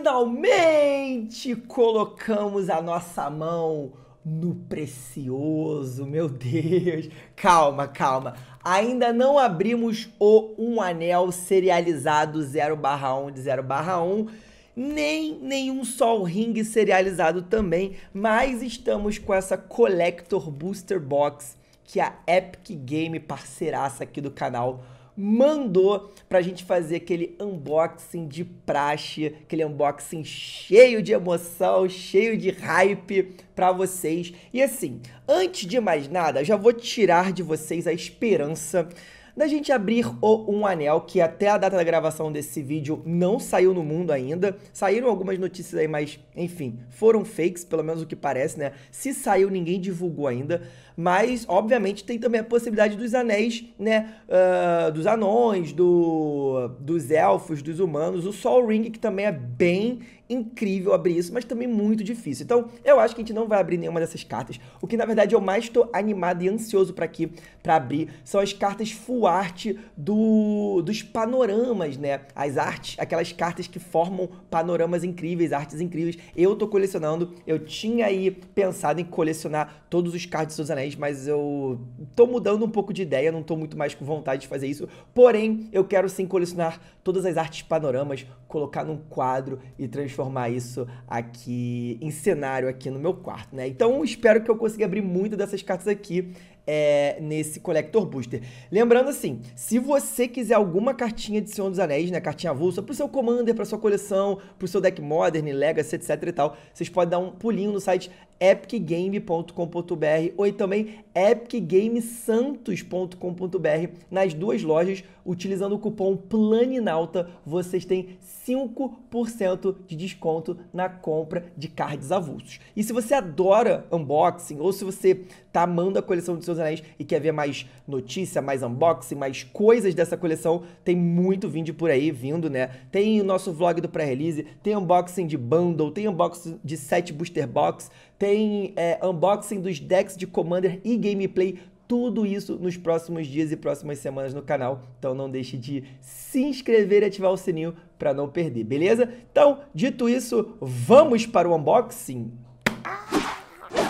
finalmente colocamos a nossa mão no precioso, meu Deus. Calma, calma. Ainda não abrimos o Um Anel serializado 0/1 de 0/1 nem nenhum Sol Ring serializado também, mas estamos com essa Collector Booster Box que é a Epic Game, parceiraça aqui do canal, mandou para a gente fazer aquele unboxing de praxe, aquele unboxing cheio de emoção, cheio de hype para vocês. E assim, antes de mais nada, já vou tirar de vocês a esperança da gente abrir o Um Anel, que até a data da gravação desse vídeo não saiu no mundo ainda. Saíram algumas notícias aí, mas enfim, foram fakes, pelo menos o que parece, né? Se saiu, ninguém divulgou ainda. Mas, obviamente, tem também a possibilidade dos anéis, né? Uh, dos anões, do, dos elfos, dos humanos. O Sol Ring, que também é bem incrível abrir isso, mas também muito difícil. Então, eu acho que a gente não vai abrir nenhuma dessas cartas. O que na verdade eu mais estou animado e ansioso para aqui para abrir são as cartas full art do, dos panoramas, né? As artes, aquelas cartas que formam panoramas incríveis, artes incríveis. Eu tô colecionando, eu tinha aí pensado em colecionar todos os cards dos anéis, mas eu tô mudando um pouco de ideia, não tô muito mais com vontade de fazer isso. Porém, eu quero sim colecionar todas as artes panoramas, colocar num quadro e transformar transformar isso aqui em cenário aqui no meu quarto, né? Então espero que eu consiga abrir muito dessas cartas aqui é, nesse Collector Booster. Lembrando assim, se você quiser alguma cartinha de Senhor dos Anéis, né, cartinha avulsa, pro seu Commander, pra sua coleção, pro seu deck Modern, Legacy, etc e tal, vocês podem dar um pulinho no site epicgame.com.br ou também epicgamesantos.com.br. Nas duas lojas, utilizando o cupom PLANINAUTA, vocês têm 5% de desconto na compra de cards avulsos. E se você adora unboxing ou se você tá amando a coleção dos seus anéis e quer ver mais notícia, mais unboxing, mais coisas dessa coleção, tem muito vídeo por aí vindo, né? Tem o nosso vlog do pré-release, tem unboxing de bundle, tem unboxing de set booster box, tem é, unboxing dos decks de Commander e gameplay tudo isso nos próximos dias e próximas semanas no canal. Então não deixe de se inscrever e ativar o sininho para não perder, beleza? Então, dito isso, vamos para o unboxing.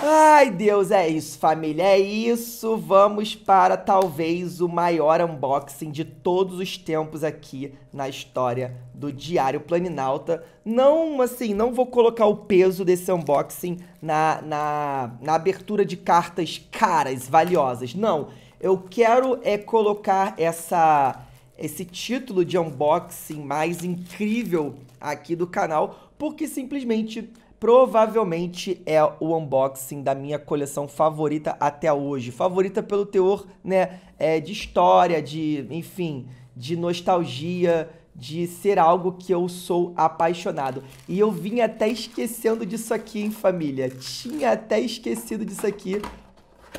Ai, Deus, é isso, família, é isso. Vamos para talvez o maior unboxing de todos os tempos aqui na história do Diário Planinalta. Não, assim, não vou colocar o peso desse unboxing na, na, na abertura de cartas caras, valiosas. Não, eu quero é colocar essa esse título de unboxing mais incrível aqui do canal, porque simplesmente provavelmente é o unboxing da minha coleção favorita até hoje. Favorita pelo teor, né, é, de história, de, enfim, de nostalgia, de ser algo que eu sou apaixonado. E eu vim até esquecendo disso aqui, hein, família? Tinha até esquecido disso aqui.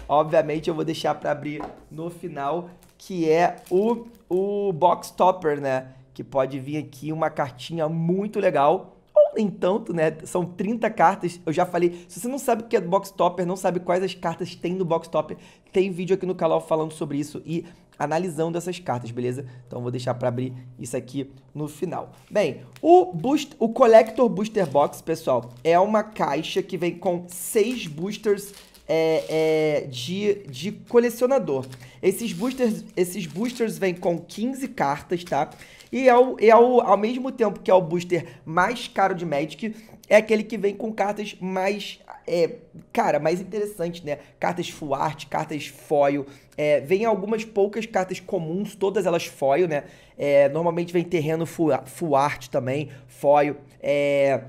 Obviamente eu vou deixar para abrir no final, que é o, o box topper, né? Que pode vir aqui uma cartinha muito legal nem então, tanto, né? São 30 cartas. Eu já falei, se você não sabe o que é box topper, não sabe quais as cartas tem no box topper, tem vídeo aqui no canal falando sobre isso e analisando essas cartas, beleza? Então vou deixar para abrir isso aqui no final. Bem, o boost, o Collector Booster Box, pessoal, é uma caixa que vem com seis boosters é, é, de, de colecionador. Esses boosters, esses boosters vêm com 15 cartas, tá? E ao, ao, ao mesmo tempo que é o booster mais caro de Magic, é aquele que vem com cartas mais. É, cara, mais interessantes, né? Cartas full art, cartas foil. É, vem algumas poucas cartas comuns, todas elas foil, né? É, normalmente vem terreno full, full art também, foil. É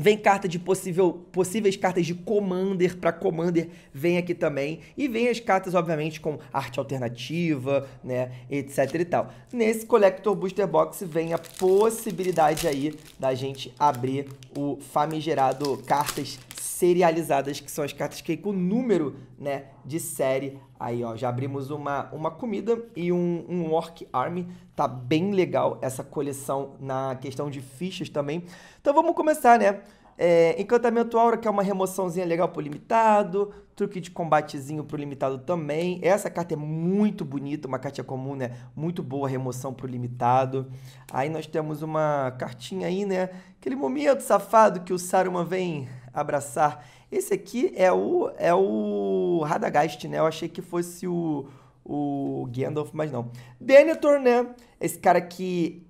Vem carta de possível, possíveis cartas de Commander para Commander, vem aqui também. E vem as cartas, obviamente, com arte alternativa, né, etc e tal. Nesse Collector Booster Box vem a possibilidade aí da gente abrir o famigerado cartas serializadas, que são as cartas que com número, né, de série Aí, ó, já abrimos uma, uma comida e um, um Orc Army. Tá bem legal essa coleção na questão de fichas também. Então vamos começar, né? É, encantamento Aura, que é uma remoçãozinha legal pro limitado. Truque de combatezinho pro limitado também. Essa carta é muito bonita, uma carta comum, né? Muito boa remoção pro limitado. Aí nós temos uma cartinha aí, né? Aquele momento safado que o Saruman vem abraçar esse aqui é o, é o Radagast, né? Eu achei que fosse o, o Gandalf, mas não. Denethor, né? Esse cara que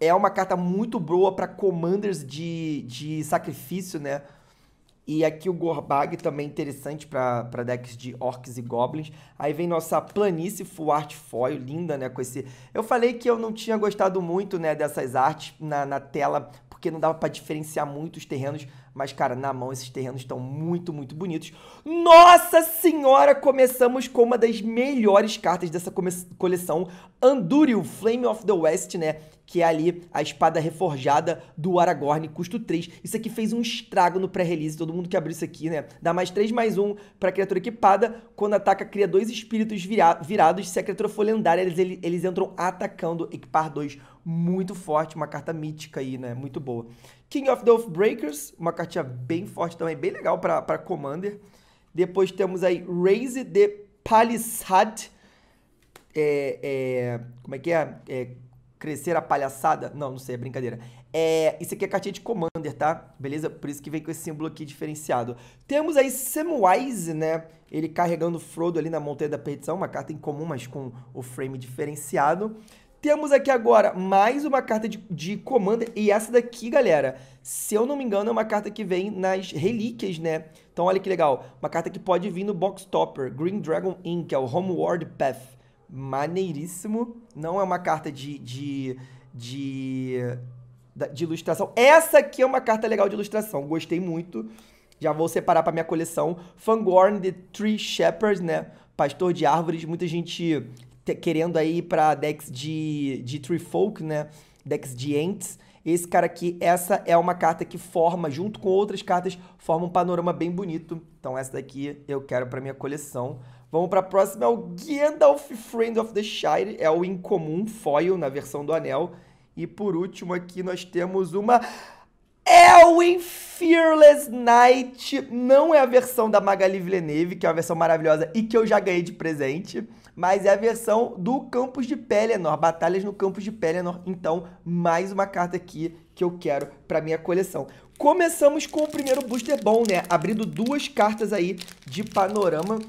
é uma carta muito boa para commanders de, de sacrifício, né? E aqui o Gorbag também é interessante para decks de orcs e goblins. Aí vem nossa planície full art foil, linda, né? Com esse... Eu falei que eu não tinha gostado muito né, dessas artes na, na tela porque não dava para diferenciar muito os terrenos, mas cara, na mão esses terrenos estão muito, muito bonitos. Nossa Senhora, começamos com uma das melhores cartas dessa coleção, Anduril, Flame of the West, né? Que é ali a espada reforjada do Aragorn, custo 3. Isso aqui fez um estrago no pré-release, todo mundo que abriu isso aqui, né? Dá mais 3, mais 1 pra criatura equipada. Quando ataca, cria dois espíritos vira virados. Se a criatura for lendária, eles, eles entram atacando, equipar 2 muito forte, uma carta mítica aí, né? Muito boa. King of the Breakers, uma cartinha bem forte também, bem legal para Commander. Depois temos aí Raise the Palisade. É, é, como é que é? é? Crescer a palhaçada? Não, não sei, é brincadeira. É, isso aqui é cartinha de Commander, tá? Beleza? Por isso que vem com esse símbolo aqui diferenciado. Temos aí Samwise, né? Ele carregando Frodo ali na Montanha da Perdição, uma carta em comum, mas com o frame diferenciado. Temos aqui agora mais uma carta de, de comando E essa daqui, galera, se eu não me engano, é uma carta que vem nas relíquias, né? Então olha que legal. Uma carta que pode vir no Box Topper, Green Dragon Inc., é o Homeward Path. Maneiríssimo. Não é uma carta de, de, de, de ilustração. Essa aqui é uma carta legal de ilustração. Gostei muito. Já vou separar para minha coleção. Fangorn, The Tree Shepherds, né? Pastor de árvores. Muita gente querendo aí para decks de, de Tree Folk, né? Decks de Ents. Esse cara aqui, essa é uma carta que forma, junto com outras cartas, forma um panorama bem bonito. Então essa daqui eu quero para minha coleção. Vamos para a próxima, é o Gandalf Friend of the Shire, é o incomum foil na versão do anel. E por último aqui nós temos uma é o Fearless Night. Não é a versão da Magali Villeneuve, que é uma versão maravilhosa e que eu já ganhei de presente, mas é a versão do Campos de Pelennor, Batalhas no Campos de Pelennor. Então, mais uma carta aqui que eu quero para minha coleção. Começamos com o primeiro booster bom, né? Abrindo duas cartas aí de panorama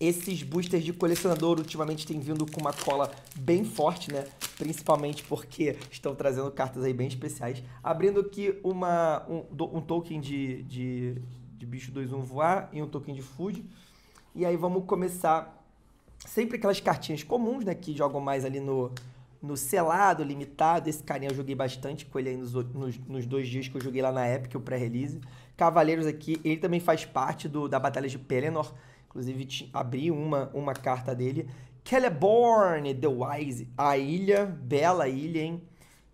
esses boosters de colecionador ultimamente têm vindo com uma cola bem forte, né? Principalmente porque estão trazendo cartas aí bem especiais. Abrindo aqui uma, um, um token de, de, de bicho 2-1 voar e um token de food. E aí vamos começar sempre aquelas cartinhas comuns, né? Que jogam mais ali no, no selado, limitado. Esse carinha eu joguei bastante com ele aí nos, nos, nos dois dias que eu joguei lá na Epic, o pré-release. Cavaleiros aqui, ele também faz parte do, da Batalha de Pelennor. Inclusive, abri uma, uma carta dele. Celeborn, The Wise, a ilha, bela ilha, hein?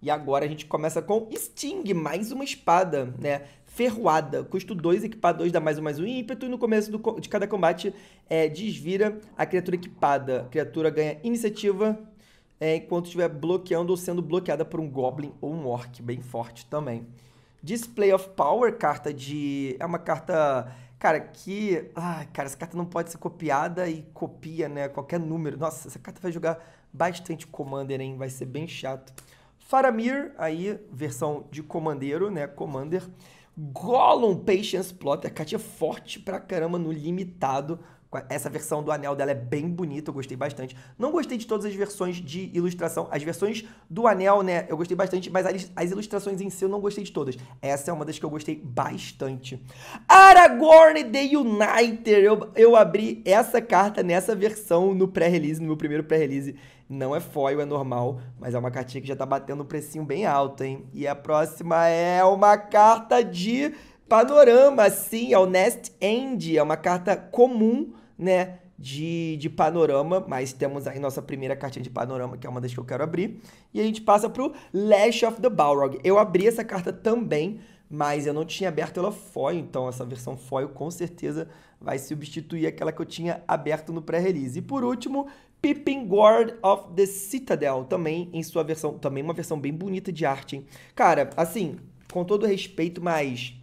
E agora a gente começa com Sting, mais uma espada, né? Ferroada, custo 2, equipar 2, dá mais um, mais um ímpeto. E no começo do, de cada combate, é, desvira a criatura equipada. A criatura ganha iniciativa é, enquanto estiver bloqueando ou sendo bloqueada por um Goblin ou um Orc, bem forte também. Display of Power, carta de... É uma carta Cara, que. ah cara, essa carta não pode ser copiada e copia, né? Qualquer número. Nossa, essa carta vai jogar bastante Commander, hein? Vai ser bem chato. Faramir, aí, versão de Comandeiro, né? Commander. Gollum Patience Plotter, a carta é forte pra caramba no limitado. Essa versão do anel dela é bem bonita, eu gostei bastante. Não gostei de todas as versões de ilustração. As versões do anel, né, eu gostei bastante, mas as, ilustrações em si eu não gostei de todas. Essa é uma das que eu gostei bastante. Aragorn The Uniter! Eu, eu abri essa carta nessa versão no pré-release, no meu primeiro pré-release. Não é foil, é normal, mas é uma cartinha que já tá batendo um precinho bem alto, hein? E a próxima é uma carta de panorama, sim, é o Nest End, é uma carta comum né, de, de panorama, mas temos aí nossa primeira cartinha de panorama, que é uma das que eu quero abrir. E a gente passa pro Lash of the Balrog. Eu abri essa carta também, mas eu não tinha aberto ela foil, então essa versão foil com certeza vai substituir aquela que eu tinha aberto no pré-release. E por último, Pippin Guard of the Citadel, também em sua versão, também uma versão bem bonita de arte, hein? Cara, assim, com todo respeito, mas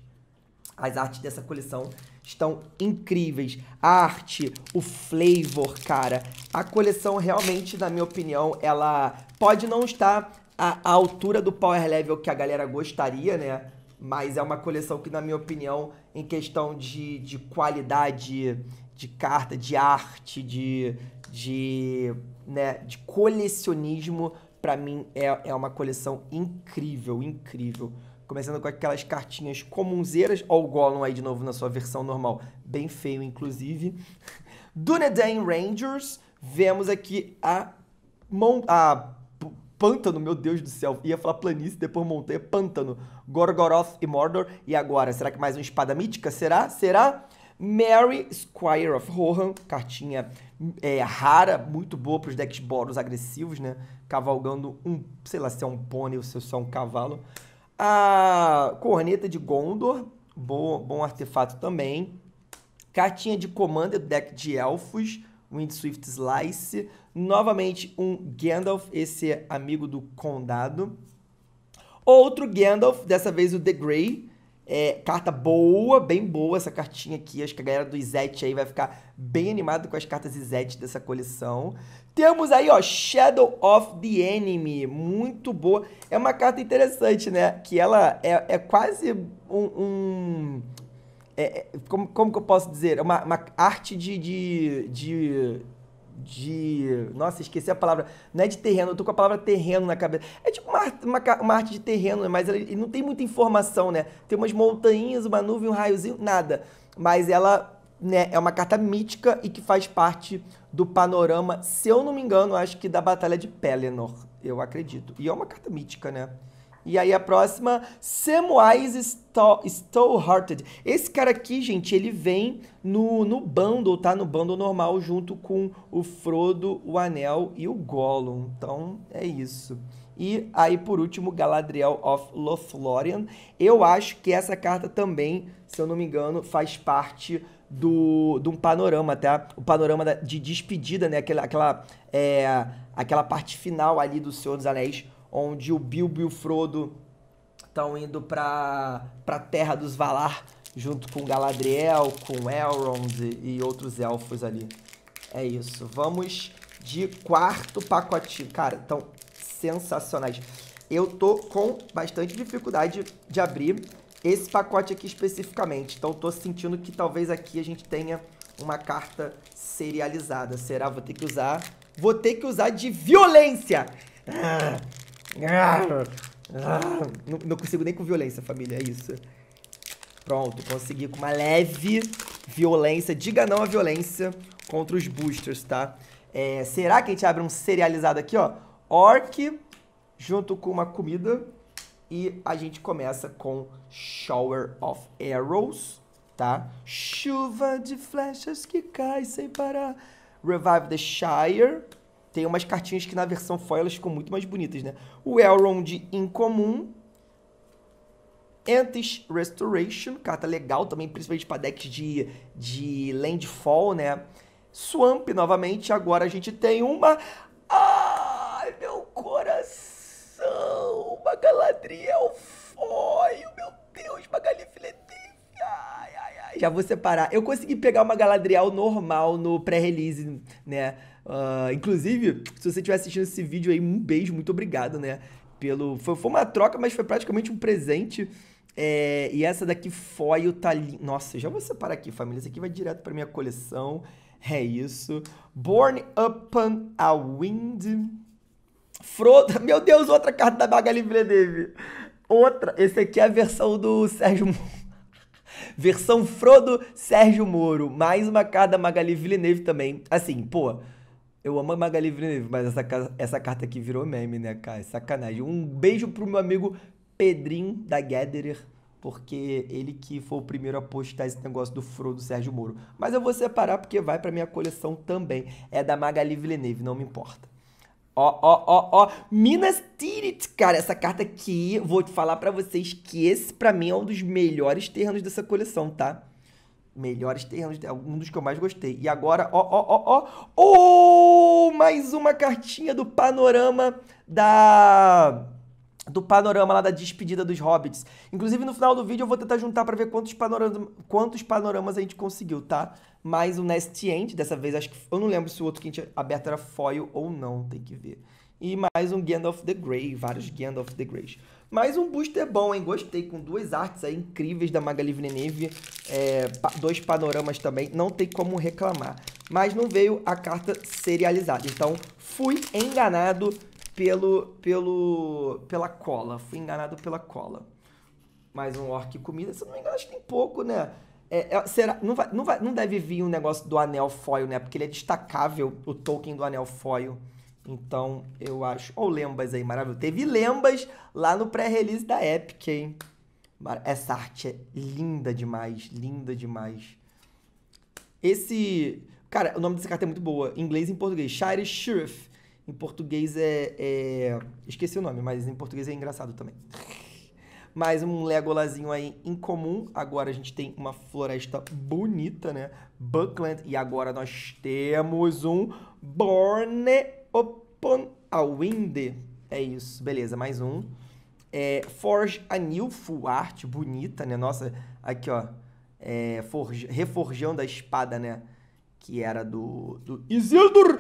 as artes dessa coleção estão incríveis. A arte, o flavor, cara. A coleção realmente, na minha opinião, ela pode não estar à, altura do power level que a galera gostaria, né? Mas é uma coleção que, na minha opinião, em questão de, de qualidade de carta, de arte, de, de, né, de colecionismo, para mim é, é uma coleção incrível, incrível. Começando com aquelas cartinhas comunzeiras, ou o Gollum aí de novo na sua versão normal, bem feio inclusive. Dunedain Rangers, vemos aqui a, mon a pântano, meu Deus do céu, ia falar planície, depois montanha, pântano, Gorgoroth e Mordor, e agora, será que mais uma espada mítica? Será? Será? Mary Squire of Rohan, cartinha é, rara, muito boa para os decks boros agressivos, né? Cavalgando um, sei lá se é um pônei ou se é só um cavalo. A corneta de Gondor, bom, bom artefato também. Cartinha de comando do deck de elfos, Windswift Slice. Novamente um Gandalf, esse é amigo do Condado. Outro Gandalf, dessa vez o The Grey, é, carta boa, bem boa essa cartinha aqui. Acho que a galera do Izete aí vai ficar bem animado com as cartas Izete dessa coleção. Temos aí, ó, Shadow of the Enemy. Muito boa. É uma carta interessante, né? Que ela é, é quase um... um é, é como, como que eu posso dizer? É uma, uma arte de, de, de de. Nossa, esqueci a palavra. Não é de terreno, eu tô com a palavra terreno na cabeça. É tipo uma, uma, uma arte de terreno, mas ela, não tem muita informação, né? Tem umas montanhas, uma nuvem, um raiozinho, nada. Mas ela né, é uma carta mítica e que faz parte do panorama, se eu não me engano, acho que da Batalha de Pelennor, eu acredito. E é uma carta mítica, né? E aí a próxima, Samwise Stowhearted. Esse cara aqui, gente, ele vem no, no bundle, tá? No bundle normal, junto com o Frodo, o Anel e o Gollum. Então, é isso. E aí, por último, Galadriel of Lothlórien. Eu acho que essa carta também, se eu não me engano, faz parte do, de um panorama, tá? O panorama de despedida, né? Aquela, aquela, é, aquela parte final ali do Senhor dos Anéis onde o Bilbo e o Frodo estão indo para a Terra dos Valar, junto com Galadriel, com Elrond e, outros elfos ali. É isso. Vamos de quarto pacotinho. Cara, estão sensacionais. Eu tô com bastante dificuldade de abrir esse pacote aqui especificamente. Então tô sentindo que talvez aqui a gente tenha uma carta serializada. Será? Vou ter que usar... Vou ter que usar de violência! Ah. Ah, não, não consigo nem com violência, família, é isso. Pronto, consegui com uma leve violência. Diga não à violência contra os boosters, tá? É, será que a gente abre um cerealizado aqui, ó? Orc junto com uma comida. E a gente começa com Shower of Arrows, tá? Chuva de flechas que cai sem parar. Revive the Shire tem umas cartinhas que na versão foil elas ficam muito mais bonitas, né? O Elrond Incomum, Antes Restoration, carta legal também, principalmente para decks de, de Landfall, né? Swamp, novamente, agora a gente tem uma... Ai, meu coração! Uma Galadriel foil, meu Deus, uma Galifletif, ai, ai, ai. Já vou separar. Eu consegui pegar uma Galadriel normal no pré-release, né? Uh, inclusive, se você estiver assistindo esse vídeo aí, um beijo, muito obrigado, né? Pelo... Foi, foi uma troca, mas foi praticamente um presente. É, e essa daqui foi o talinho. Nossa, já vou separar aqui, família. esse aqui vai direto para minha coleção. É isso. Born Upon a Wind. Frodo. Meu Deus, outra carta da Magali Villeneuve. Outra. Esse aqui é a versão do Sérgio Moro. Versão Frodo Sérgio Moro. Mais uma carta da Magali Villeneuve também. Assim, pô. Eu amo a Magali Villeneuve, mas essa, essa carta aqui virou meme, né, cara? É sacanagem. Um beijo pro meu amigo Pedrinho da Gatherer, porque ele que foi o primeiro a postar esse negócio do Frodo Sérgio Moro. Mas eu vou separar porque vai pra minha coleção também. É da Magali Villeneuve, não me importa. Ó, ó, ó, ó. Minas Tirith, cara. Essa carta aqui, vou te falar para vocês que esse, para mim, é um dos melhores terrenos dessa coleção, tá? melhores terrenos, é um dos que eu mais gostei. E agora, ó, ó, ó, ó, oh, mais uma cartinha do panorama da do panorama lá da despedida dos hobbits. Inclusive no final do vídeo eu vou tentar juntar para ver quantos panoramas, quantos panoramas a gente conseguiu, tá? Mais um Nest End, dessa vez acho que eu não lembro se o outro que a gente aberto era foil ou não, tem que ver. E mais um Gandalf the Grey, vários Gandalf the Greys. Mas um booster bom, hein? Gostei, com duas artes aí incríveis da Magali Villeneuve, é, dois panoramas também, não tem como reclamar. Mas não veio a carta serializada, então fui enganado pelo, pelo, pela cola, fui enganado pela cola. Mais um orc comida, se não me engano, acho que tem pouco, né? É, é, será, não, vai, não, vai, não deve vir um negócio do anel foil, né? Porque ele é destacável, o token do anel foil. Então, eu acho. Olha o Lembas aí, maravilhoso. Teve Lembas lá no pré-release da Epic, hein? Essa arte é linda demais, linda demais. Esse. Cara, o nome dessa carta é muito boa. Em inglês e em português. Shire Sheriff. Em português é, é, Esqueci o nome, mas em português é engraçado também. Mais um Legolazinho aí incomum. Agora a gente tem uma floresta bonita, né? Buckland. E agora nós temos um Borne upon a wind. É isso, beleza, mais um. É, forge a new full art, bonita, né? Nossa, aqui, ó. É, forge, reforjando a espada, né? Que era do, do Isildur. Ai,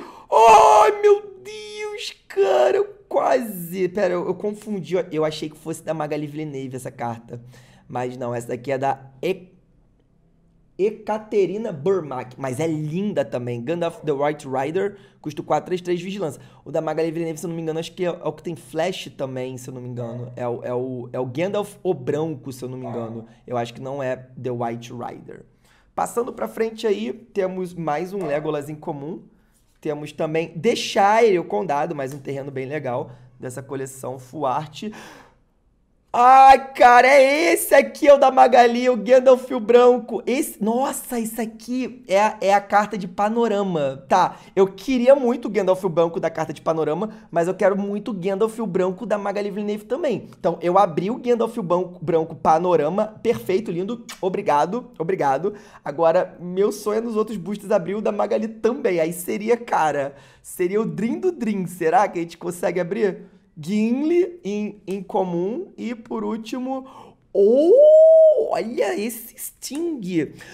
oh, meu Deus, cara, eu quase. Pera, eu, eu confundi. Eu achei que fosse da Magali Villeneuve essa carta. Mas não, essa daqui é da Ek Ekaterina Burmack, mas é linda também. Gandalf the White Rider, custo 3, vigilância. O da Magali Villeneuve, se eu não me engano, acho que é, é, o que tem Flash também, se eu não me engano. É, o, é, o, é o Gandalf o Branco, se eu não me ah. engano. Eu acho que não é The White Rider. Passando pra frente aí, temos mais um Legolas em comum. Temos também The Shire, o Condado, mais um terreno bem legal dessa coleção Fuarte. Ai, cara, é esse aqui, é o da Magali, o Gandalf o Branco. Esse, nossa, isso aqui é a, é a carta de panorama. Tá, eu queria muito o Gandalf o Branco da carta de panorama, mas eu quero muito o Gandalf o Branco da Magali Villeneuve também. Então, eu abri o Gandalf o Branco, branco panorama, perfeito, lindo, obrigado, obrigado. Agora, meu sonho é nos outros boosts abrir o da Magali também. Aí seria, cara, seria o Dream do Dream. Será que a gente consegue abrir? Gimli em, em comum e por último Oh, olha esse Sting.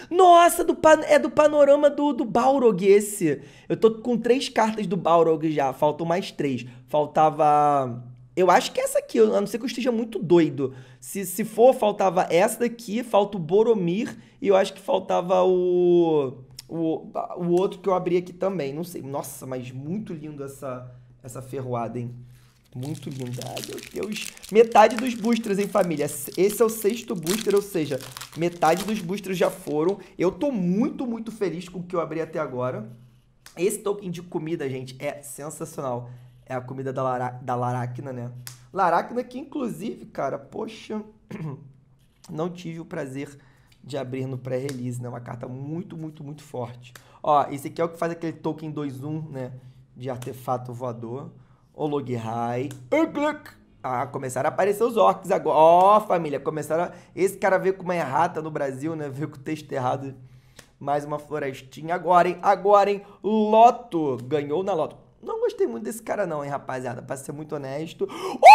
Nossa, do é do panorama do, do Balrog esse. Eu tô com três cartas do Balrog já. Faltam mais três. Faltava... Eu acho que essa aqui, a não ser que eu esteja muito doido. Se, se for, faltava essa daqui, falta o Boromir e eu acho que faltava o, o, o outro que eu abri aqui também. Não sei. Nossa, mas muito lindo essa, essa ferroada, hein? Muito lindo. Ai, meu Deus. Metade dos boosters, hein, família? Esse é o sexto booster, ou seja, metade dos boosters já foram. Eu tô muito, muito feliz com o que eu abri até agora. Esse token de comida, gente, é sensacional. É a comida da, Lara, da Laracna, né? Laracna que, inclusive, cara, poxa, não tive o prazer de abrir no pré-release, né? Uma carta muito, muito, muito forte. Ó, esse aqui é o que faz aquele token 2-1, né? De artefato voador o high, Ah, começaram a aparecer os orcs agora. Ó, oh, família, começaram a... Esse cara veio com uma errata no Brasil, né? Veio com o texto errado. Mais uma florestinha. Agora, hein? Agora, hein? Loto. Ganhou na Loto. Não gostei muito desse cara não, hein, rapaziada? Pra ser muito honesto. Oh!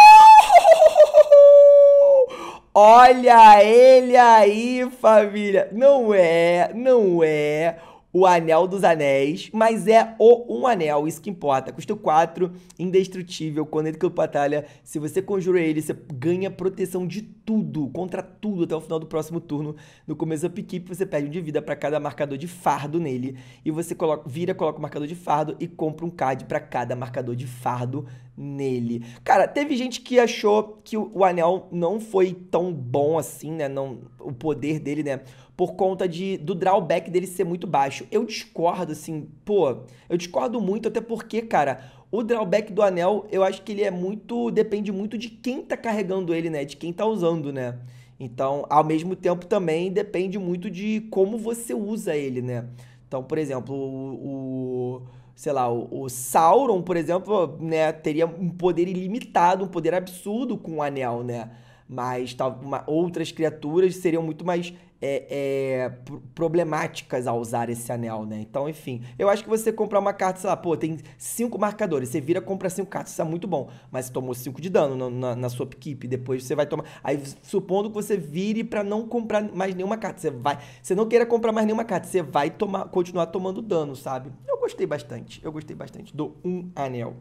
Olha ele aí, família. Não é, não é o Anel dos Anéis, mas é o Um Anel, isso que importa. Custa 4, indestrutível, quando ele em campo batalha, se você conjura ele, você ganha proteção de tudo, contra tudo, até o final do próximo turno. No começo do upkeep, você perde um de vida para cada marcador de fardo nele, e você coloca, vira, coloca o marcador de fardo e compra um card para cada marcador de fardo nele. Cara, teve gente que achou que o, o anel não foi tão bom assim, né? Não, o poder dele, né? por conta de, do drawback dele ser muito baixo. Eu discordo, assim, pô, eu discordo muito, até porque, cara, o drawback do anel, eu acho que ele é muito. depende muito de quem tá carregando ele, né? De quem tá usando, né? Então, ao mesmo tempo também depende muito de como você usa ele, né? Então, por exemplo, o, o sei lá, o, o, Sauron, por exemplo, né, teria um poder ilimitado, um poder absurdo com o anel, né? Mas tal, uma, outras criaturas seriam muito mais é, é, problemáticas ao usar esse anel, né? Então, enfim. Eu acho que você comprar uma carta, sei lá, pô, tem cinco marcadores. Você vira, compra cinco cartas, isso é muito bom. Mas você tomou cinco de dano na, na, na sua equipe. Depois você vai tomar. Aí, supondo que você vire para não comprar mais nenhuma carta. Você vai. Você não queira comprar mais nenhuma carta. Você vai tomar, continuar tomando dano, sabe? Eu gostei bastante. Eu gostei bastante do Um Anel.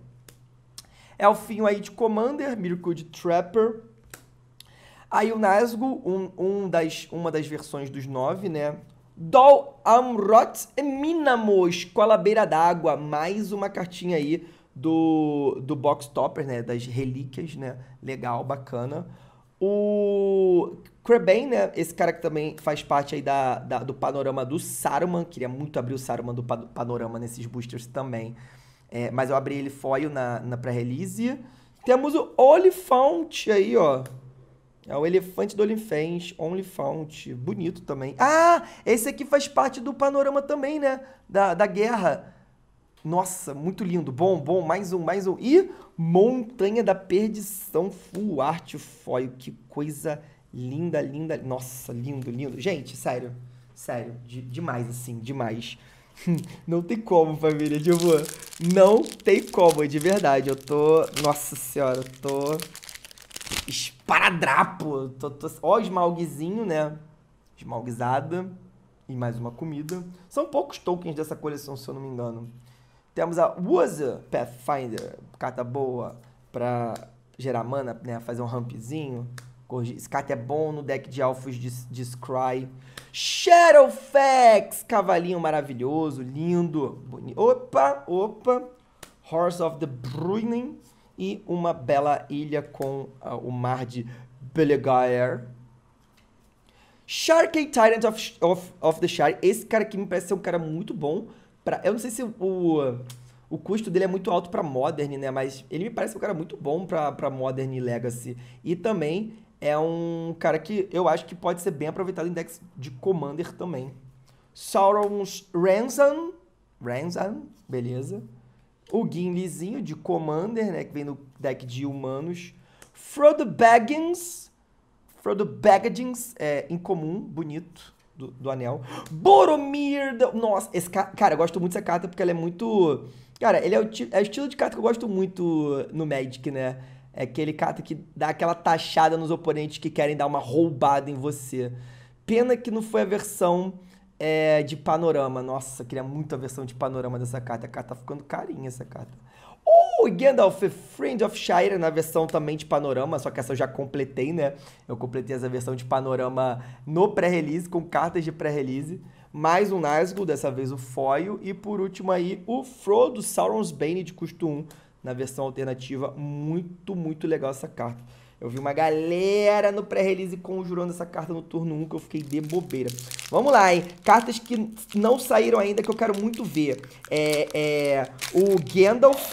Elfinho aí de Commander, Miracle de Trapper. Aí o Nazgûl, um, um das, uma das versões dos nove, né? Dol Amrot Minamos, com a beira d'água. Mais uma cartinha aí do, do Box Topper, né? Das relíquias, né? Legal, bacana. O Kreben, né? Esse cara que também faz parte aí da, da, do panorama do Saruman. Queria muito abrir o Saruman do panorama nesses boosters também. É, mas eu abri ele foil na, na pré-release. Temos o Olifant aí, ó. É o elefante do Olifens, OnlyFount. Bonito também. Ah, esse aqui faz parte do panorama também, né? Da, da guerra. Nossa, muito lindo. Bom, bom. Mais um, mais um. E Montanha da Perdição Full Art Foil. Que coisa linda, linda. Nossa, lindo, lindo. Gente, sério. Sério. De, demais, assim. Demais. Não tem como, família. Tipo, não tem como, de verdade. Eu tô... Nossa senhora, eu tô esparadrapo. Tô, tô, ó, esmalguezinho, né? Esmalguizada. E mais uma comida. São poucos tokens dessa coleção, se eu não me engano. Temos a Wuza Pathfinder, carta boa pra gerar mana, né? Fazer um rampzinho. Esse carta é bom no deck de alfos de, de Scry. Shadowfax, cavalinho maravilhoso, lindo. Boni... Opa, opa. Horse of the Bruinen e uma bela ilha com uh, o mar de Belegaer. Sharky Tyrant of, of, of, the Shire. Esse cara aqui me parece ser um cara muito bom. Pra, eu não sei se o, o custo dele é muito alto para Modern, né? Mas ele me parece um cara muito bom para Modern e Legacy. E também é um cara que eu acho que pode ser bem aproveitado em decks de Commander também. Sauron's Ransom. Ransom, beleza o Gimlizinho de Commander, né, que vem no deck de humanos. Frodo Baggins, Frodo Baggins, é, incomum, bonito, do, do anel. Boromir, do... nossa, esse ca... cara, eu gosto muito dessa carta porque ela é muito... Cara, ele é o, é o estilo de carta que eu gosto muito no Magic, né? É aquele carta que dá aquela taxada nos oponentes que querem dar uma roubada em você. Pena que não foi a versão é, de panorama. Nossa, queria muito a versão de panorama dessa carta. A carta tá ficando carinha, essa carta. O oh, Gandalf, Friend of Shire, na versão também de panorama, só que essa eu já completei, né? Eu completei essa versão de panorama no pré-release, com cartas de pré-release. Mais um Nazgûl, dessa vez o Foil. E por último aí, o Frodo Sauron's Bane de custo 1, na versão alternativa. Muito, muito legal essa carta. Eu vi uma galera no pré-release conjurando essa carta no turno 1 que eu fiquei de bobeira. Vamos lá, hein? Cartas que não saíram ainda que eu quero muito ver. É, é o Gandalf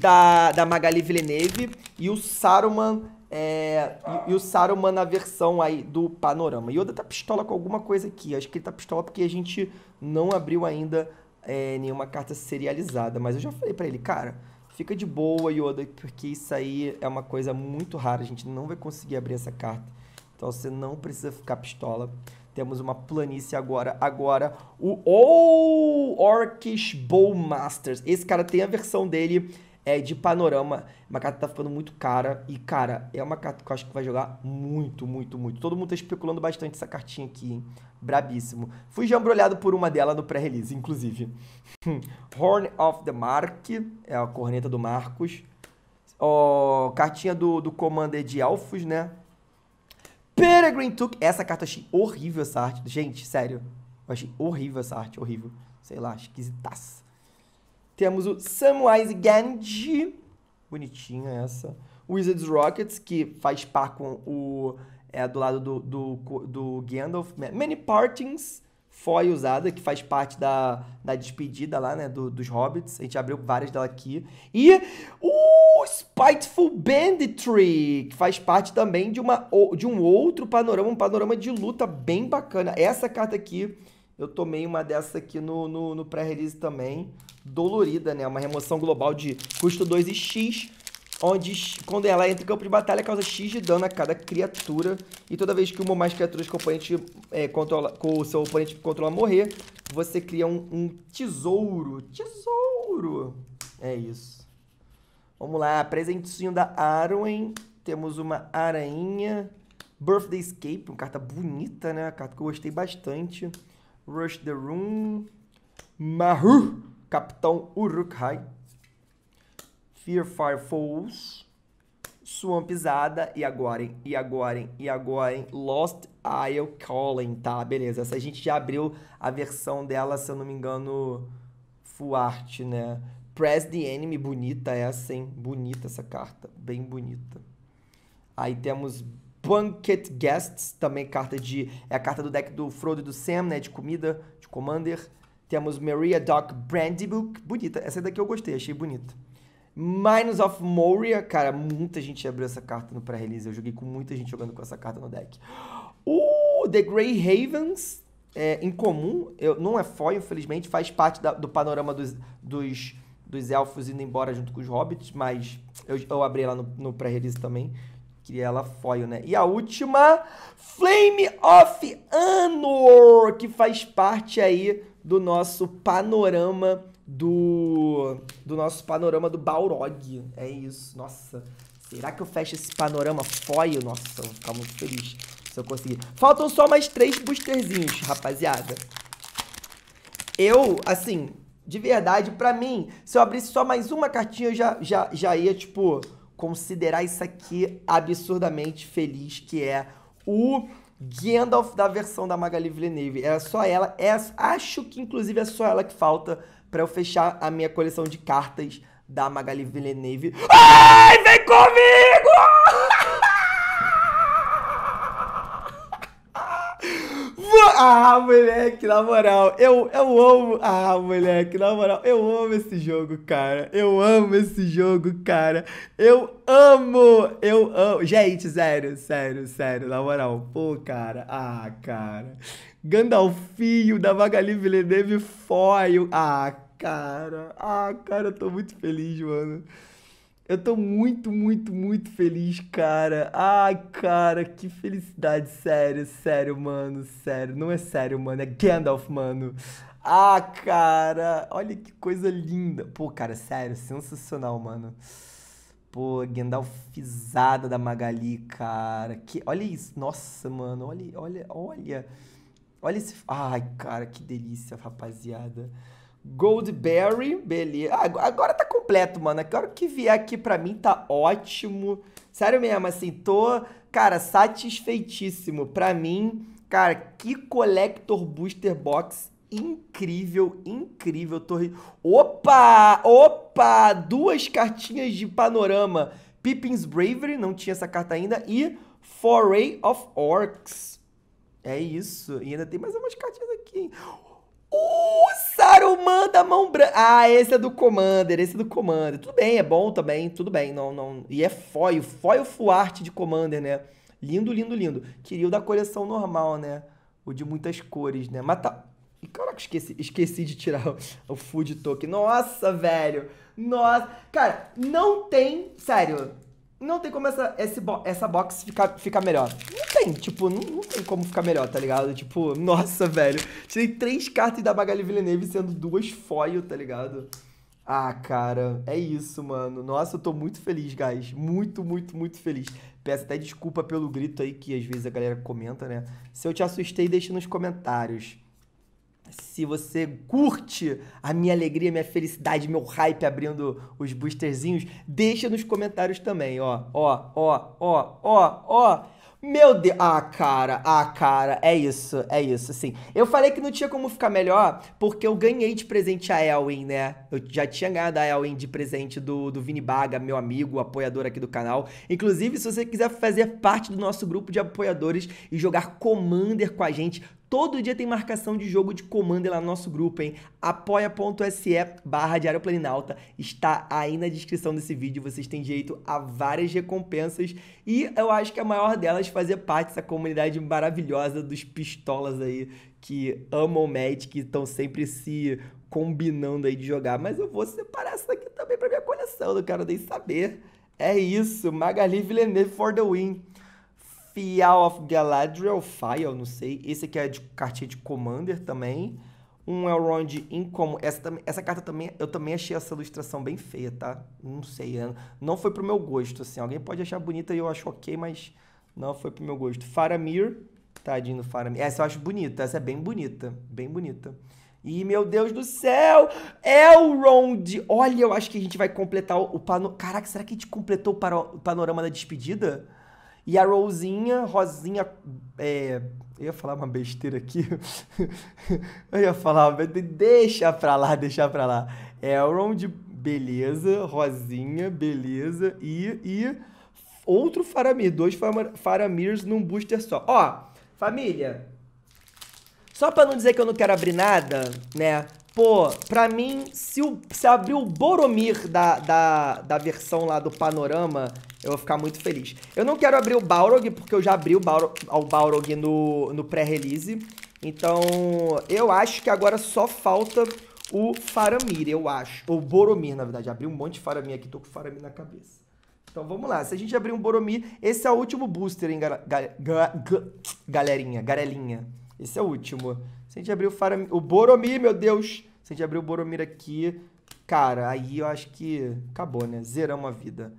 da, da Magali Villeneuve e o Saruman é, e, e, o Saruman na versão aí do panorama. Yoda tá pistola com alguma coisa aqui. Acho que ele tá pistola porque a gente não abriu ainda é, nenhuma carta serializada. Mas eu já falei para ele, cara, Fica de boa, Yoda, porque isso aí é uma coisa muito rara. A gente não vai conseguir abrir essa carta. Então você não precisa ficar pistola. Temos uma planície agora. Agora, o oh, Orcish Bowmasters. Esse cara tem a versão dele é, de panorama. Uma carta tá ficando muito cara. E, cara, é uma carta que eu acho que vai jogar muito, muito, muito. Todo mundo tá especulando bastante essa cartinha aqui, hein? brabíssimo. Fui jambrolhado por uma dela no pré-release, inclusive. Horn of the Mark, é a corneta do Marcos. Oh, cartinha do, do Commander de Elfos, né? Peregrine Took. Essa carta eu achei horrível essa arte. Gente, sério. Eu achei horrível essa arte, horrível. Sei lá, esquisitaça. Temos o Samwise Ganji. Bonitinha essa. Wizards Rockets, que faz par com o é do lado do, do, do Gandalf. Many Partings foi usada, que faz parte da, da despedida lá, né, do, dos Hobbits. A gente abriu várias dela aqui. E o Spiteful Banditry, que faz parte também de, uma, de um outro panorama, um panorama de luta bem bacana. Essa carta aqui, eu tomei uma dessa aqui no, no, no pré-release também, dolorida, né? Uma remoção global de custo 2 e X, onde quando ela entra em campo de batalha, causa X de dano a cada criatura. E toda vez que uma ou mais criaturas que o, oponente, é, controla, o seu oponente controla morrer, você cria um, um, tesouro. Tesouro! É isso. Vamos lá, presentinho da Arwen. Temos uma aranha Birthday Escape, uma carta bonita, né? Uma carta que eu gostei bastante. Rush the Room. Mahu, Capitão Uruk-hai. Fear, Fire, Fearful Swampizada e agora, e agora, e agora, Lost Isle Calling, tá? Beleza, essa a gente já abriu a versão dela, se eu não me engano, full art, né? Press the Enemy, bonita essa, hein? Bonita essa carta, bem bonita. Aí temos Banquet Guests, também carta de... É a carta do deck do Frodo e do Sam, né? De comida, de Commander. Temos Maria Doc Brandybook, bonita. Essa daqui eu gostei, achei bonita. Minus of Moria, cara, muita gente abriu essa carta no pré-release. Eu joguei com muita gente jogando com essa carta no deck. O uh, The Grey Havens, é, comum, eu, não é foil, infelizmente, faz parte da, do panorama dos, dos, dos, elfos indo embora junto com os hobbits, mas eu, eu abri ela no, no pré-release também. Queria ela foil, né? E a última, Flame of Anor, que faz parte aí do nosso panorama do, do nosso panorama do Balrog. É isso. Nossa. Será que eu fecho esse panorama foil? Nossa, eu vou ficar muito feliz se eu conseguir. Faltam só mais três boosterzinhos, rapaziada. Eu, assim, de verdade, pra mim, se eu abrisse só mais uma cartinha, eu já, já, já ia, tipo, considerar isso aqui absurdamente feliz, que é o Gandalf da versão da Magali Villeneuve. Era é só ela. É, acho que, inclusive, é só ela que falta para eu fechar a minha coleção de cartas da Magali Villeneuve. Ai, vem comigo! Ah, moleque, na moral, eu, eu amo. Ah, moleque, na moral, eu amo esse jogo, cara. Eu amo esse jogo, cara. Eu amo, eu amo. Gente, sério, sério, sério, na moral. Pô, cara, ah, cara. Gandalfinho da Magali Villeneuve Foil. Ah, cara, ah, cara, eu tô muito feliz, mano. Eu tô muito, muito, muito feliz, cara. Ai, cara, que felicidade. Sério, sério, mano. Sério. Não é sério, mano. É Gandalf, mano. Ah, cara. Olha que coisa linda. Pô, cara, sério. Sensacional, mano. Pô, Gandalfizada da Magali, cara. Que... Olha isso. Nossa, mano. Olha, olha, olha. Olha esse. Ai, cara, que delícia, rapaziada. Goldberry, beleza. Ah, agora tá completo, mano. Agora que vier aqui pra mim tá ótimo. Sério mesmo, assim, tô, cara, satisfeitíssimo. Pra mim, cara, que Collector Booster Box incrível, incrível. Tô... Opa! Opa! Duas cartinhas de panorama. Pippin's Bravery, não tinha essa carta ainda. E Foray of Orcs. É isso. E ainda tem mais umas cartinhas aqui, hein? mão branca. Ah, esse é do Commander, esse é do Commander. Tudo bem, é bom também, tudo bem. Não, não... E é foil, foil Fuarte de Commander, né? Lindo, lindo, lindo. Queria o da coleção normal, né? O de muitas cores, né? Mas tá... Caraca, esqueci, esqueci de tirar o, o food token. Nossa, velho. Nossa. Cara, não tem... Sério, não tem como essa, esse, essa box ficar, ficar melhor. Não tem, tipo, não, não tem como ficar melhor, tá ligado? Tipo, nossa, velho. Tirei três cartas da Magali Villeneuve, sendo duas foil, tá ligado? Ah, cara, é isso, mano. Nossa, eu tô muito feliz, guys. Muito, muito, muito feliz. Peço até desculpa pelo grito aí que às vezes a galera comenta, né? Se eu te assustei, deixa nos comentários. Se você curte a minha alegria, minha felicidade, meu hype abrindo os boosterzinhos, deixa nos comentários também, ó, ó, ó, ó, ó, ó. Meu Deus, ah, cara, ah, cara, é isso, é isso, sim. Eu falei que não tinha como ficar melhor, porque eu ganhei de presente a Elwin, né? Eu já tinha ganhado a Elwin de presente do, do Vini Baga, meu amigo, apoiador aqui do canal. Inclusive, se você quiser fazer parte do nosso grupo de apoiadores e jogar Commander com a gente, Todo dia tem marcação de jogo de comando lá no nosso grupo, hein? apoia.se barra Diário Planinalta está aí na descrição desse vídeo. Vocês têm direito a várias recompensas e eu acho que a maior delas é fazer parte dessa comunidade maravilhosa dos pistolas aí que amam o Magic, que estão sempre se combinando aí de jogar. Mas eu vou separar essa aqui também para minha coleção, eu quero nem saber. É isso, Magali Villeneuve for the win. Fial of Galadriel, Fial, não sei. Esse aqui é de cartinha de Commander também. Um Elrond Incomum. Essa, essa carta também, eu também achei essa ilustração bem feia, tá? Não sei, é, não foi pro meu gosto, assim. Alguém pode achar bonita e eu acho ok, mas não foi pro meu gosto. Faramir, tadinho do Faramir. Essa eu acho bonita, essa é bem bonita, bem bonita. E, meu Deus do céu, Elrond! Olha, eu acho que a gente vai completar o panorama. Caraca, será que a gente completou o, o panorama da despedida? E a Rosinha, Rosinha. É, eu ia falar uma besteira aqui. eu ia falar, deixa pra lá, deixa pra lá. É Elrond, beleza. Rosinha, beleza. E, e outro Faramir, dois Faramirs num booster só. Ó, família. Só pra não dizer que eu não quero abrir nada, né? Pô, pra mim, se, o, se abrir o Boromir da, da, da versão lá do Panorama eu vou ficar muito feliz. Eu não quero abrir o Balrog, porque eu já abri o Balrog, o Balrog no, no pré-release. Então, eu acho que agora só falta o Faramir, eu acho. Ou Boromir, na verdade. Abri um monte de Faramir aqui, tô com Faramir na cabeça. Então, vamos lá. Se a gente abrir um Boromir, esse é o último booster, hein, galera? galerinha, garelinha. Esse é o último. Se a gente abrir o Faramir... O Boromir, meu Deus! Se a gente abrir o Boromir aqui, cara, aí eu acho que acabou, né? Zeramos a vida.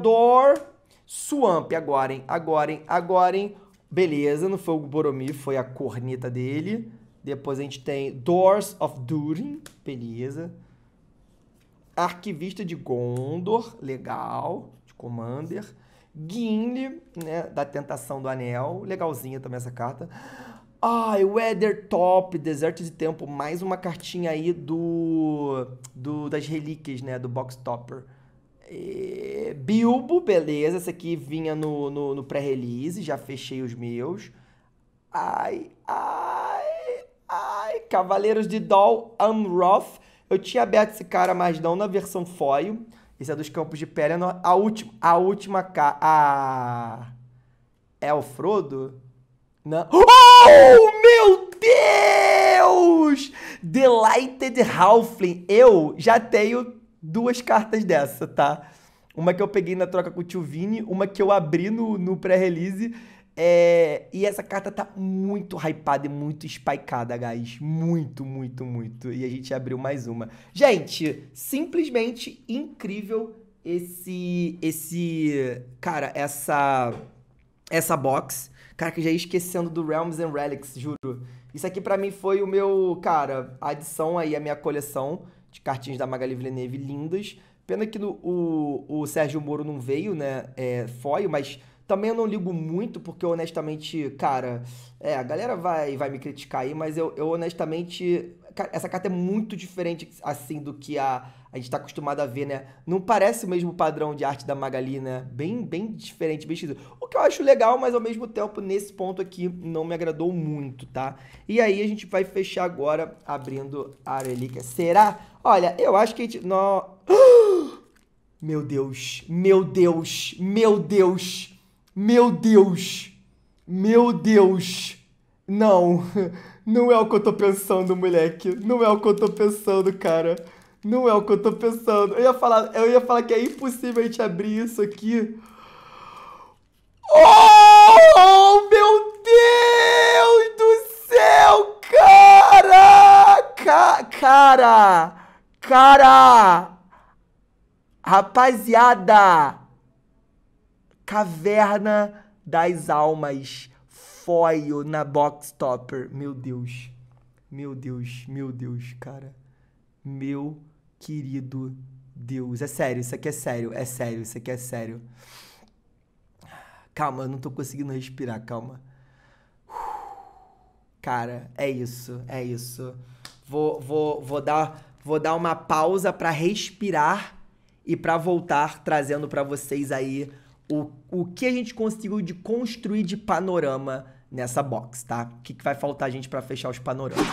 Door. Swamp agora, hein? Agora, hein? Agora, hein? Beleza, não foi o Boromir, foi a corneta dele. Depois a gente tem Doors of Durin. Beleza. Arquivista de Gondor. Legal. De Commander. Gimli, né? Da Tentação do Anel. Legalzinha também essa carta. Ai, ah, Weather Top, Deserto de Tempo, mais uma cartinha aí do, do das relíquias, né, do Box Topper. É, Bilbo, beleza. Essa aqui vinha no, no, no pré-release, já fechei os meus. Ai, ai, ai. Cavaleiros de Doll Amroth. Eu tinha aberto esse cara, mas não na versão foil. Esse é dos Campos de Pelennor. A última, a última ca... A... É o Frodo? Não. Oh, meu Deus! Delighted Halfling. Eu já tenho duas cartas dessa, tá? Uma que eu peguei na troca com o tio Vini, uma que eu abri no, no pré-release. É... E essa carta tá muito hypada e muito spikeada, guys. Muito, muito, muito. E a gente abriu mais uma. Gente, simplesmente incrível esse. esse. Cara, essa. Essa box. Cara, que eu já ia esquecendo do Realms and Relics, juro. Isso aqui para mim foi o meu. Cara, adição aí à minha coleção cartinhas da Magali Villeneuve lindas. Pena que no, o, o Sérgio Moro não veio, né? É, foi, mas também eu não ligo muito, porque honestamente, cara, é, a galera vai, vai me criticar aí, mas eu, eu honestamente. Essa carta é muito diferente, assim, do que a, a gente tá acostumado a ver, né? Não parece o mesmo padrão de arte da Magali, né? Bem, bem diferente, bem esquisito. O que eu acho legal, mas ao mesmo tempo, nesse ponto aqui, não me agradou muito, tá? E aí a gente vai fechar agora, abrindo a relíquia. Será? Olha, eu acho que a gente. Não... Meu Deus, meu Deus, meu Deus. Meu Deus! Meu Deus! Não, não é o que eu tô pensando, moleque. Não é o que eu tô pensando, cara. Não é o que eu tô pensando. Eu ia falar, eu ia falar que é impossível a gente abrir isso aqui. Oh, meu Deus do céu, cara! Ca cara! Cara! Rapaziada! Caverna das Almas, foio na box topper. Meu Deus, meu Deus, meu Deus, cara. Meu querido Deus. É sério, isso aqui é sério, é sério, isso aqui é sério. Calma, eu não tô conseguindo respirar, calma. Cara, é isso, é isso. Vou, vou, vou, dar, vou dar uma pausa para respirar e para voltar trazendo para vocês aí o, o que a gente conseguiu de construir de panorama nessa box, tá? O que, que vai faltar a gente para fechar os panoramas.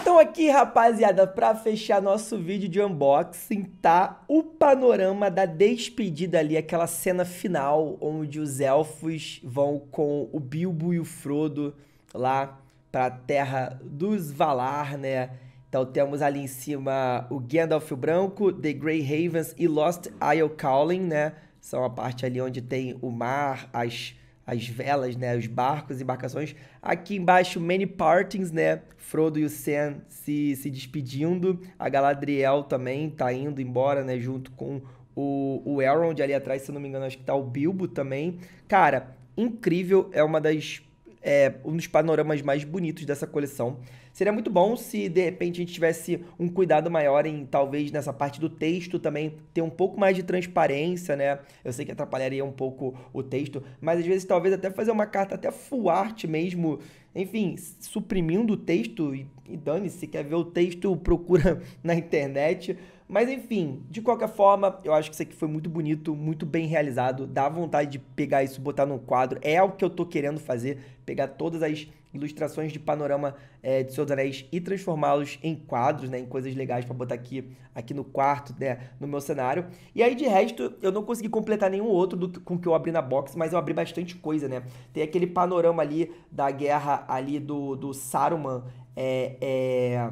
Então aqui, rapaziada, para fechar nosso vídeo de unboxing, tá o panorama da despedida ali, aquela cena final onde os elfos vão com o Bilbo e o Frodo lá para a terra dos Valar, né? Então temos ali em cima o Gandalf o Branco, The Grey Havens e Lost Isle Calling, né? são a parte ali onde tem o mar, as, as velas, né, os barcos, embarcações. Aqui embaixo, many partings, né, Frodo e o Sam se, se despedindo, a Galadriel também tá indo embora, né, junto com o, o Elrond ali atrás, se não me engano, acho que tá o Bilbo também. Cara, incrível, é uma das é um dos panoramas mais bonitos dessa coleção. Seria muito bom se de repente a gente tivesse um cuidado maior em talvez nessa parte do texto também ter um pouco mais de transparência, né? Eu sei que atrapalharia um pouco o texto, mas às vezes talvez até fazer uma carta até full art mesmo, enfim, suprimindo o texto e, e dane-se, quer ver o texto, procura na internet. Mas enfim, de qualquer forma, eu acho que isso aqui foi muito bonito, muito bem realizado. Dá vontade de pegar isso, botar num quadro. É o que eu tô querendo fazer, pegar todas as ilustrações de panorama é, de seus Anéis e transformá-los em quadros, né, em coisas legais para botar aqui, aqui no quarto, né, no meu cenário. E aí, de resto, eu não consegui completar nenhum outro do, com que eu abri na box, mas eu abri bastante coisa, né? Tem aquele panorama ali da guerra ali do, do Saruman, é, é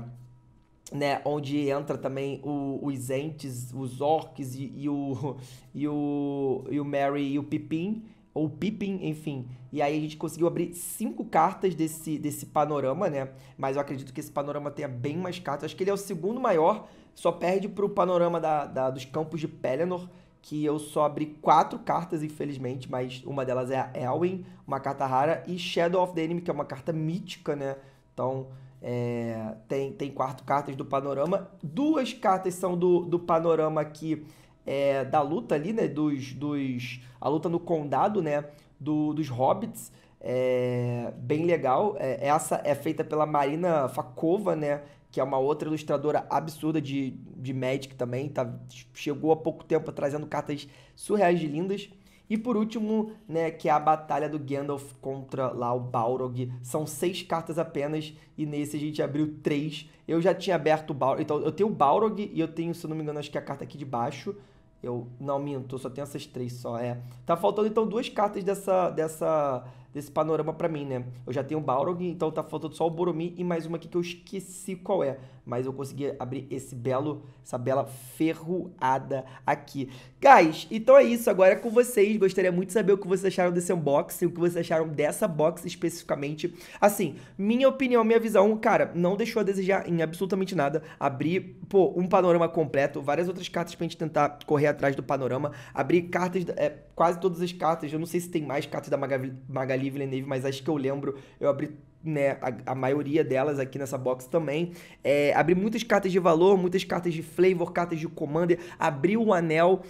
né, onde entra também o, os entes, os orcs e, e, o, e, o, e o Mary e o Pippin, ou Pippin, enfim. E aí a gente conseguiu abrir cinco cartas desse, desse panorama, né? Mas eu acredito que esse panorama tenha bem mais cartas. Acho que ele é o segundo maior, só perde pro panorama da, da dos campos de Pelennor, que eu só abri quatro cartas, infelizmente, mas uma delas é a Elwin, uma carta rara, e Shadow of the Enemy, que é uma carta mítica, né? Então, é, tem, tem quatro cartas do panorama. Duas cartas são do, do panorama que é, da luta ali, né? Dos, dos, a luta no condado, né? Do, dos hobbits. É, bem legal. É, essa é feita pela Marina Fakova, né? Que é uma outra ilustradora absurda de, de Magic também. Tá, chegou há pouco tempo trazendo cartas surreais de lindas. E por último, né, que é a batalha do Gandalf contra lá o Balrog. São seis cartas apenas e nesse a gente abriu três. Eu já tinha aberto o Balrog. Então eu tenho o Balrog e eu tenho, se eu não me engano, acho que é a carta aqui de baixo. Eu não minto, só tenho essas três só, é. Tá faltando então duas cartas dessa dessa desse panorama para mim, né? Eu já tenho o Balrog, então tá faltando só o Boromir e mais uma aqui que eu esqueci qual é mas eu consegui abrir esse belo, essa bela ferroada aqui. Guys, então é isso, agora é com vocês, gostaria muito de saber o que vocês acharam desse unboxing, o que vocês acharam dessa box especificamente. Assim, minha opinião, minha visão, cara, não deixou a desejar em absolutamente nada. Abri, pô, um panorama completo, várias outras cartas pra gente tentar correr atrás do panorama. Abri cartas, é, quase todas as cartas, eu não sei se tem mais cartas da Magali, Magali Villeneuve, mas acho que eu lembro, eu abri né, a, a, maioria delas aqui nessa box também. É, abri muitas cartas de valor, muitas cartas de flavor, cartas de commander. Abri o um anel.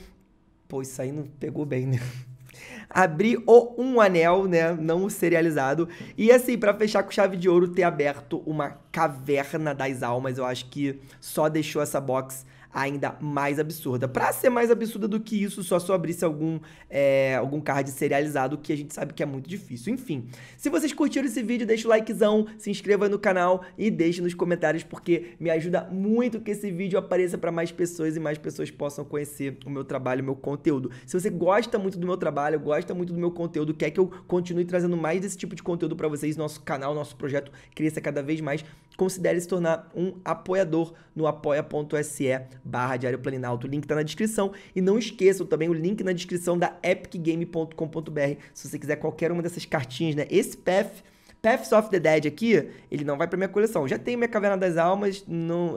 Pô, isso aí não pegou bem, né? abri o um anel, né, não o serializado. E assim, para fechar com chave de ouro, ter aberto uma caverna das almas, eu acho que só deixou essa box ainda mais absurda. Para ser mais absurda do que isso, só se eu abrisse algum, é, algum card serializado, que a gente sabe que é muito difícil. Enfim, se vocês curtiram esse vídeo, deixa o likezão, se inscreva no canal e deixe nos comentários, porque me ajuda muito que esse vídeo apareça para mais pessoas e mais pessoas possam conhecer o meu trabalho, o meu conteúdo. Se você gosta muito do meu trabalho, gosta muito do meu conteúdo, quer que eu continue trazendo mais desse tipo de conteúdo para vocês, nosso canal, nosso projeto cresça cada vez mais, considere se tornar um apoiador no apoia.se barra Diário Planinalto. O link está na descrição. E não esqueçam também o link na descrição da epicgame.com.br se você quiser qualquer uma dessas cartinhas, né? Esse path Paths of the Dead aqui, ele não vai pra minha coleção. Já tem minha Caverna das Almas,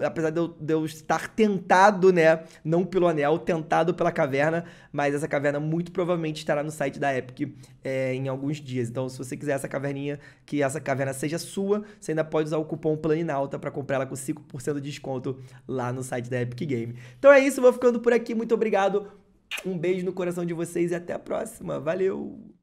apesar de eu, de eu, estar tentado, né? Não pelo anel, tentado pela caverna, mas essa caverna muito provavelmente estará no site da Epic é, em alguns dias. Então, se você quiser essa caverninha, que essa caverna seja sua, você ainda pode usar o cupom Planinalta para comprar ela com 5% de desconto lá no site da Epic Game. Então é isso, vou ficando por aqui. Muito obrigado. Um beijo no coração de vocês e até a próxima. Valeu!